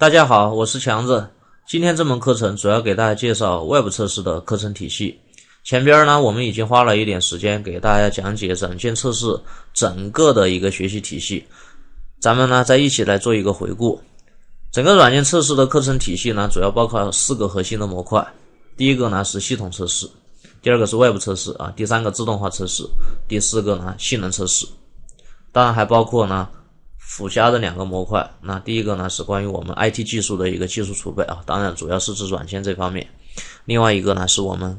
大家好，我是强子。今天这门课程主要给大家介绍外部测试的课程体系。前边呢，我们已经花了一点时间给大家讲解软件测试整个的一个学习体系。咱们呢，再一起来做一个回顾。整个软件测试的课程体系呢，主要包括四个核心的模块。第一个呢是系统测试，第二个是外部测试啊，第三个自动化测试，第四个呢性能测试。当然还包括呢。附加的两个模块，那第一个呢是关于我们 IT 技术的一个技术储备啊，当然主要是指软件这方面。另外一个呢是我们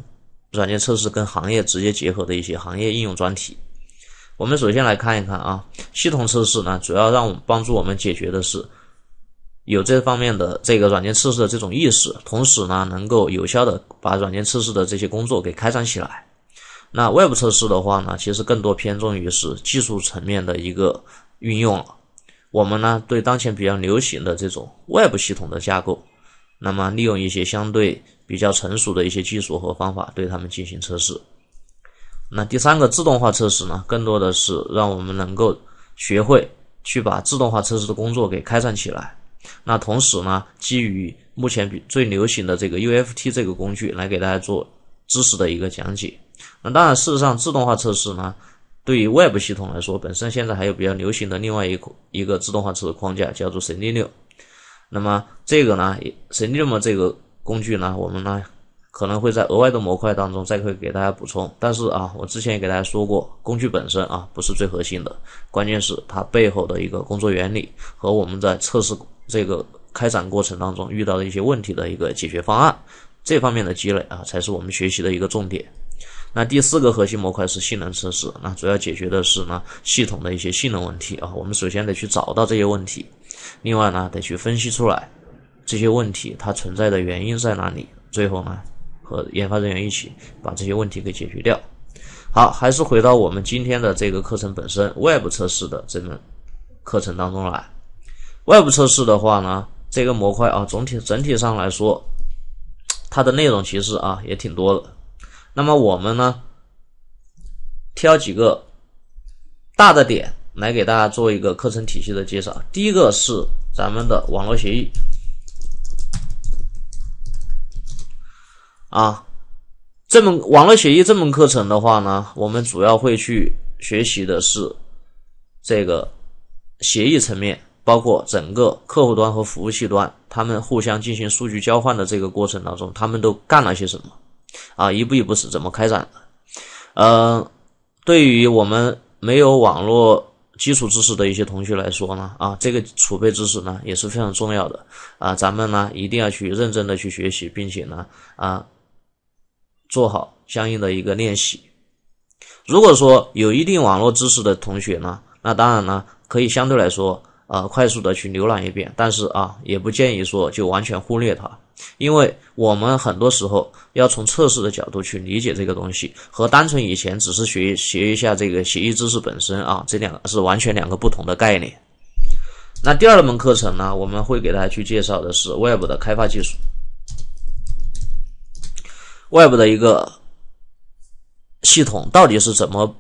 软件测试跟行业直接结合的一些行业应用专题。我们首先来看一看啊，系统测试呢主要让我帮助我们解决的是有这方面的这个软件测试的这种意识，同时呢能够有效的把软件测试的这些工作给开展起来。那 Web 测试的话呢，其实更多偏重于是技术层面的一个运用了。我们呢对当前比较流行的这种外部系统的架构，那么利用一些相对比较成熟的一些技术和方法，对它们进行测试。那第三个自动化测试呢，更多的是让我们能够学会去把自动化测试的工作给开展起来。那同时呢，基于目前比最流行的这个 UFT 这个工具来给大家做知识的一个讲解。那当然，事实上自动化测试呢。对于外部系统来说，本身现在还有比较流行的另外一个一个自动化测试框架叫做 s e l n 那么这个呢 s e l n 这个工具呢，我们呢可能会在额外的模块当中再会给大家补充。但是啊，我之前也给大家说过，工具本身啊不是最核心的，关键是它背后的一个工作原理和我们在测试这个开展过程当中遇到的一些问题的一个解决方案，这方面的积累啊才是我们学习的一个重点。那第四个核心模块是性能测试，那主要解决的是呢系统的一些性能问题啊。我们首先得去找到这些问题，另外呢得去分析出来这些问题它存在的原因在哪里，最后呢和研发人员一起把这些问题给解决掉。好，还是回到我们今天的这个课程本身，外部测试的这门课程当中来。外部测试的话呢，这个模块啊总体整体上来说，它的内容其实啊也挺多的。那么我们呢，挑几个大的点来给大家做一个课程体系的介绍。第一个是咱们的网络协议。啊，这门网络协议这门课程的话呢，我们主要会去学习的是这个协议层面，包括整个客户端和服务器端他们互相进行数据交换的这个过程当中，他们都干了些什么。啊，一步一步是怎么开展的？呃，对于我们没有网络基础知识的一些同学来说呢，啊，这个储备知识呢也是非常重要的啊，咱们呢一定要去认真的去学习，并且呢啊做好相应的一个练习。如果说有一定网络知识的同学呢，那当然呢可以相对来说。啊，快速的去浏览一遍，但是啊，也不建议说就完全忽略它，因为我们很多时候要从测试的角度去理解这个东西，和单纯以前只是学学一下这个协议知识本身啊，这两个是完全两个不同的概念。那第二门课程呢，我们会给大家去介绍的是 Web 的开发技术，Web 的一个系统到底是怎么？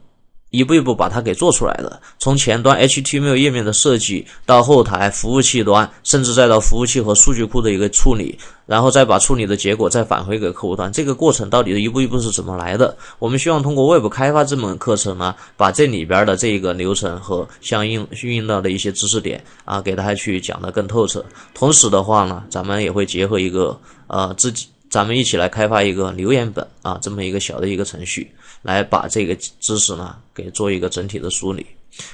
一步一步把它给做出来的，从前端 HTML 页面的设计，到后台服务器端，甚至再到服务器和数据库的一个处理，然后再把处理的结果再返回给客户端，这个过程到底一步一步是怎么来的？我们希望通过 Web 开发这门课程呢，把这里边的这一个流程和相应运用到的一些知识点啊，给大家去讲的更透彻。同时的话呢，咱们也会结合一个呃自己。咱们一起来开发一个留言本啊，这么一个小的一个程序，来把这个知识呢给做一个整体的梳理。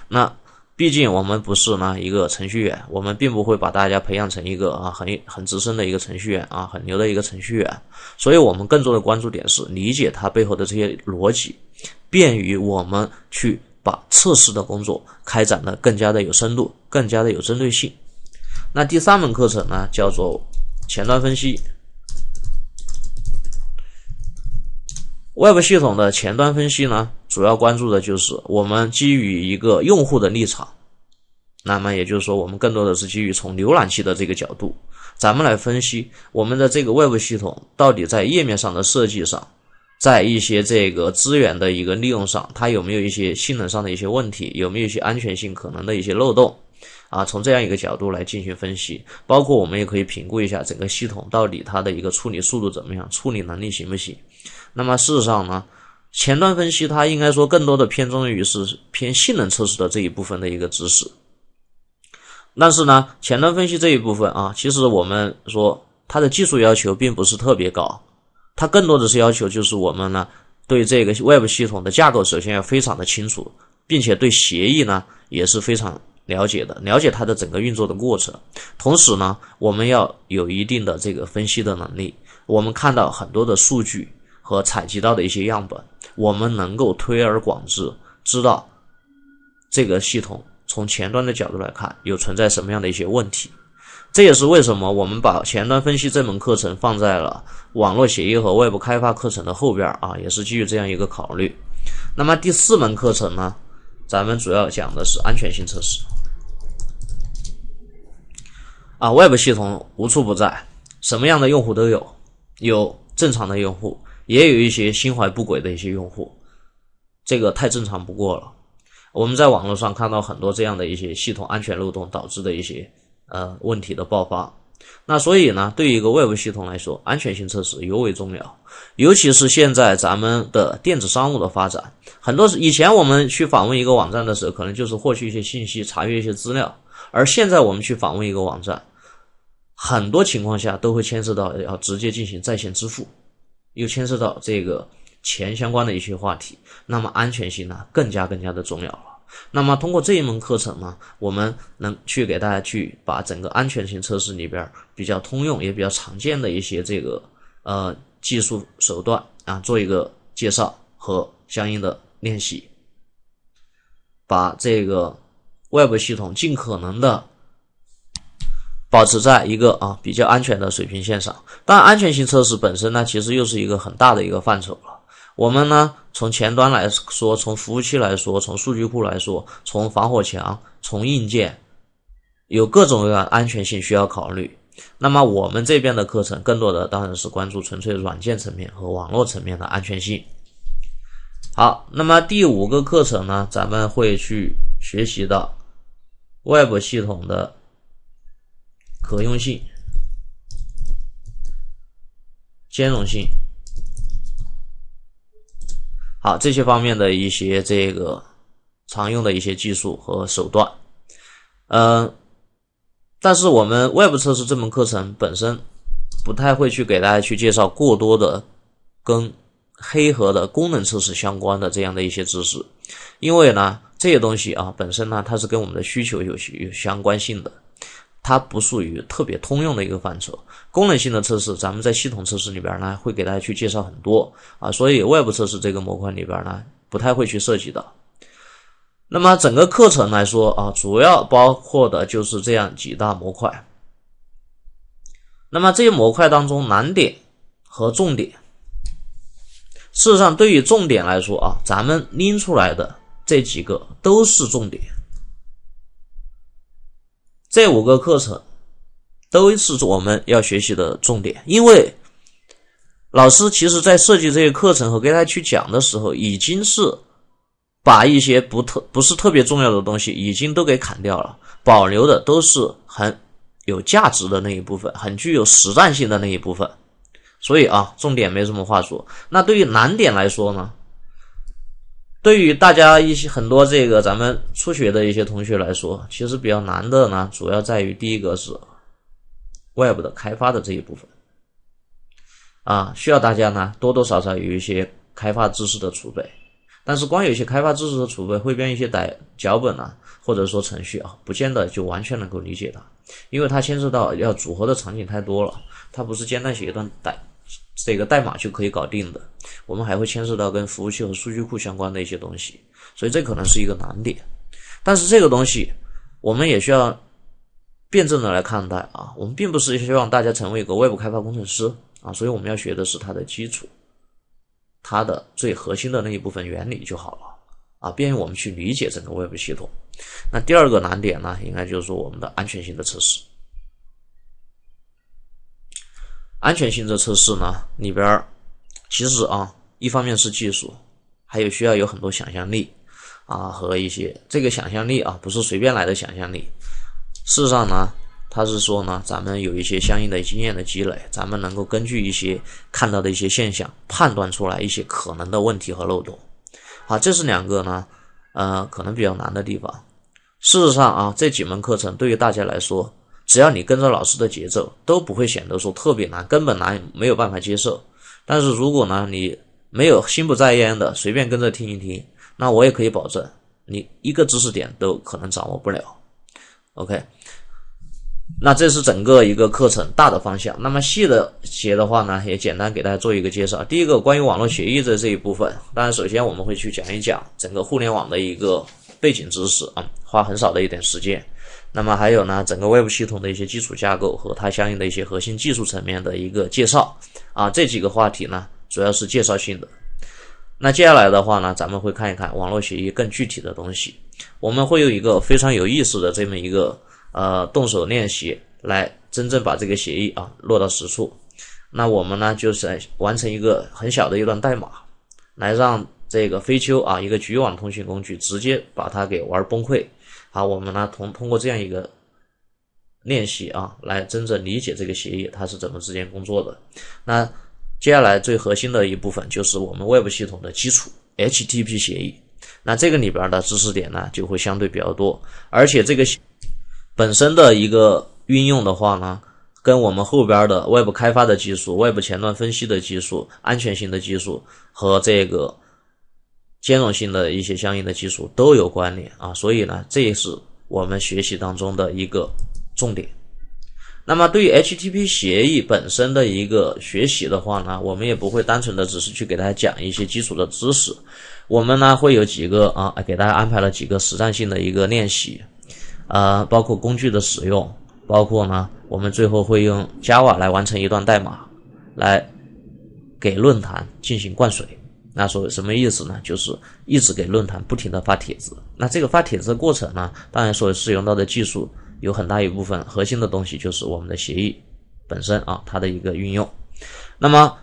那毕竟我们不是呢一个程序员，我们并不会把大家培养成一个啊很很资深的一个程序员啊，很牛的一个程序员。所以我们更多的关注点是理解它背后的这些逻辑，便于我们去把测试的工作开展的更加的有深度，更加的有针对性。那第三门课程呢，叫做前端分析。外部系统的前端分析呢，主要关注的就是我们基于一个用户的立场，那么也就是说，我们更多的是基于从浏览器的这个角度，咱们来分析我们的这个外部系统到底在页面上的设计上，在一些这个资源的一个利用上，它有没有一些性能上的一些问题，有没有一些安全性可能的一些漏洞。啊，从这样一个角度来进行分析，包括我们也可以评估一下整个系统到底它的一个处理速度怎么样，处理能力行不行？那么事实上呢，前端分析它应该说更多的偏重于是偏性能测试的这一部分的一个知识。但是呢，前端分析这一部分啊，其实我们说它的技术要求并不是特别高，它更多的是要求就是我们呢对这个外部系统的架构首先要非常的清楚，并且对协议呢也是非常。了解的，了解它的整个运作的过程，同时呢，我们要有一定的这个分析的能力。我们看到很多的数据和采集到的一些样本，我们能够推而广之，知道这个系统从前端的角度来看，有存在什么样的一些问题。这也是为什么我们把前端分析这门课程放在了网络协议和外部开发课程的后边啊，也是基于这样一个考虑。那么第四门课程呢，咱们主要讲的是安全性测试。啊，w e b 系统无处不在，什么样的用户都有，有正常的用户，也有一些心怀不轨的一些用户，这个太正常不过了。我们在网络上看到很多这样的一些系统安全漏洞导致的一些呃问题的爆发。那所以呢，对于一个 Web 系统来说，安全性测试尤为重要，尤其是现在咱们的电子商务的发展，很多以前我们去访问一个网站的时候，可能就是获取一些信息、查阅一些资料。而现在我们去访问一个网站，很多情况下都会牵涉到要直接进行在线支付，又牵涉到这个钱相关的一些话题，那么安全性呢更加更加的重要了。那么通过这一门课程呢，我们能去给大家去把整个安全性测试里边比较通用也比较常见的一些这个呃技术手段啊做一个介绍和相应的练习，把这个。Web 系统尽可能的保持在一个啊比较安全的水平线上，但安全性测试本身呢，其实又是一个很大的一个范畴了。我们呢从前端来说，从服务器来说，从数据库来说，从防火墙，从硬件，有各种各样安全性需要考虑。那么我们这边的课程，更多的当然是关注纯粹软件层面和网络层面的安全性。好，那么第五个课程呢，咱们会去学习的。外部系统的可用性、兼容性，好，这些方面的一些这个常用的一些技术和手段，嗯，但是我们 Web 测试这门课程本身不太会去给大家去介绍过多的跟黑盒的功能测试相关的这样的一些知识，因为呢。这些东西啊，本身呢，它是跟我们的需求有有相关性的，它不属于特别通用的一个范畴。功能性的测试，咱们在系统测试里边呢，会给大家去介绍很多啊，所以外部测试这个模块里边呢，不太会去涉及到。那么整个课程来说啊，主要包括的就是这样几大模块。那么这些模块当中难点和重点，事实上对于重点来说啊，咱们拎出来的。这几个都是重点，这五个课程都是我们要学习的重点。因为老师其实在设计这些课程和给大家去讲的时候，已经是把一些不特不是特别重要的东西已经都给砍掉了，保留的都是很有价值的那一部分，很具有实战性的那一部分。所以啊，重点没什么话说。那对于难点来说呢？对于大家一些很多这个咱们初学的一些同学来说，其实比较难的呢，主要在于第一个是 Web 的开发的这一部分，啊，需要大家呢多多少少有一些开发知识的储备。但是光有一些开发知识的储备，汇编一些代脚本啊，或者说程序啊，不见得就完全能够理解它，因为它牵涉到要组合的场景太多了，它不是简单写一段代。这个代码就可以搞定的，我们还会牵涉到跟服务器和数据库相关的一些东西，所以这可能是一个难点。但是这个东西我们也需要辩证的来看待啊，我们并不是希望大家成为一个外部开发工程师啊，所以我们要学的是它的基础，它的最核心的那一部分原理就好了啊，便于我们去理解整个外部系统。那第二个难点呢，应该就是说我们的安全性的测试。安全性这测试呢里边儿，其实啊，一方面是技术，还有需要有很多想象力啊和一些这个想象力啊，不是随便来的想象力。事实上呢，它是说呢，咱们有一些相应的经验的积累，咱们能够根据一些看到的一些现象，判断出来一些可能的问题和漏洞。好，这是两个呢，呃，可能比较难的地方。事实上啊，这几门课程对于大家来说。只要你跟着老师的节奏，都不会显得说特别难，根本难没有办法接受。但是如果呢，你没有心不在焉的随便跟着听一听，那我也可以保证你一个知识点都可能掌握不了。OK，那这是整个一个课程大的方向。那么细的些的话呢，也简单给大家做一个介绍。第一个关于网络协议的这一部分，当然首先我们会去讲一讲整个互联网的一个背景知识啊，花很少的一点时间。那么还有呢，整个 Web 系统的一些基础架构和它相应的一些核心技术层面的一个介绍啊，这几个话题呢主要是介绍性的。那接下来的话呢，咱们会看一看网络协议更具体的东西。我们会有一个非常有意思的这么一个呃动手练习，来真正把这个协议啊落到实处。那我们呢就是完成一个很小的一段代码，来让这个飞秋啊一个局网通讯工具直接把它给玩崩溃。好，我们呢通通过这样一个练习啊，来真正理解这个协议它是怎么之间工作的。那接下来最核心的一部分就是我们外部系统的基础 HTTP 协议。那这个里边的知识点呢就会相对比较多，而且这个本身的一个运用的话呢，跟我们后边的外部开发的技术、外部前端分析的技术、安全性的技术和这个。兼容性的一些相应的技术都有关联啊，所以呢，这也是我们学习当中的一个重点。那么对于 HTTP 协议本身的一个学习的话呢，我们也不会单纯的只是去给大家讲一些基础的知识，我们呢会有几个啊，给大家安排了几个实战性的一个练习，呃，包括工具的使用，包括呢，我们最后会用 Java 来完成一段代码，来给论坛进行灌水。那说什么意思呢？就是一直给论坛不停的发帖子。那这个发帖子的过程呢，当然说使用到的技术有很大一部分核心的东西就是我们的协议本身啊，它的一个运用。那么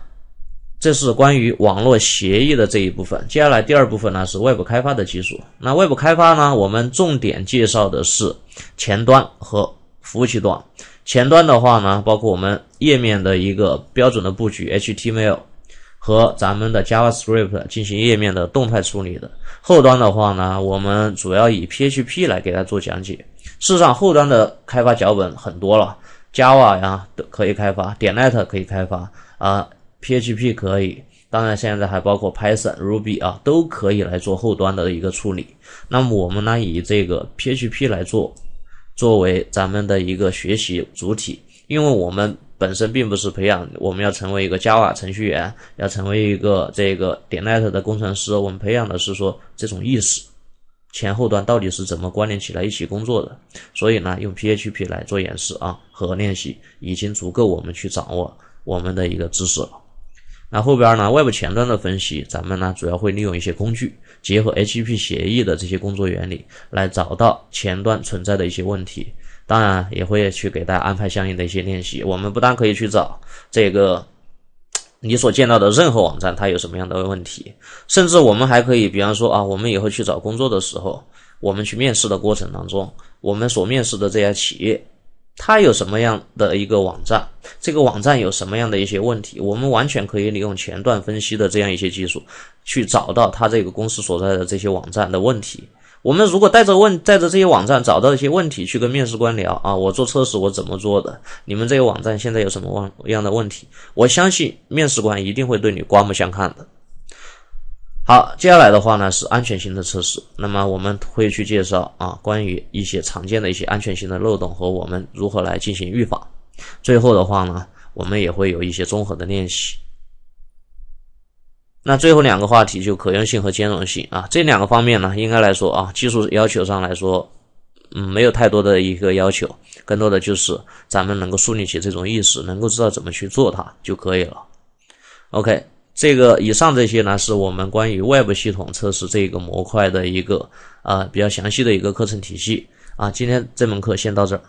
这是关于网络协议的这一部分。接下来第二部分呢是外部开发的技术。那外部开发呢，我们重点介绍的是前端和服务器端。前端的话呢，包括我们页面的一个标准的布局，HTML。和咱们的 JavaScript 进行页面的动态处理的后端的话呢，我们主要以 PHP 来给它做讲解。事实上，后端的开发脚本很多了，Java 呀都可以开发，点 Net 可以开发啊，PHP 可以，当然现在还包括 Python、Ruby 啊，都可以来做后端的一个处理。那么我们呢，以这个 PHP 来做作为咱们的一个学习主体，因为我们。本身并不是培养我们要成为一个 Java 程序员，要成为一个这个点 Net 的工程师。我们培养的是说这种意识，前后端到底是怎么关联起来一起工作的。所以呢，用 PHP 来做演示啊和练习已经足够我们去掌握我们的一个知识了。那后边呢，外部前端的分析，咱们呢主要会利用一些工具，结合 HTTP 协议的这些工作原理，来找到前端存在的一些问题。当然也会去给大家安排相应的一些练习。我们不但可以去找这个你所见到的任何网站，它有什么样的问题，甚至我们还可以，比方说啊，我们以后去找工作的时候，我们去面试的过程当中，我们所面试的这家企业，它有什么样的一个网站，这个网站有什么样的一些问题，我们完全可以利用前段分析的这样一些技术，去找到它这个公司所在的这些网站的问题。我们如果带着问带着这些网站找到一些问题去跟面试官聊啊，我做测试我怎么做的？你们这些网站现在有什么问样的问题？我相信面试官一定会对你刮目相看的。好，接下来的话呢是安全性的测试，那么我们会去介绍啊关于一些常见的一些安全性的漏洞和我们如何来进行预防。最后的话呢，我们也会有一些综合的练习。那最后两个话题就可用性和兼容性啊，这两个方面呢，应该来说啊，技术要求上来说，嗯，没有太多的一个要求，更多的就是咱们能够树立起这种意识，能够知道怎么去做它就可以了。OK，这个以上这些呢，是我们关于外部系统测试这个模块的一个啊比较详细的一个课程体系啊。今天这门课先到这儿。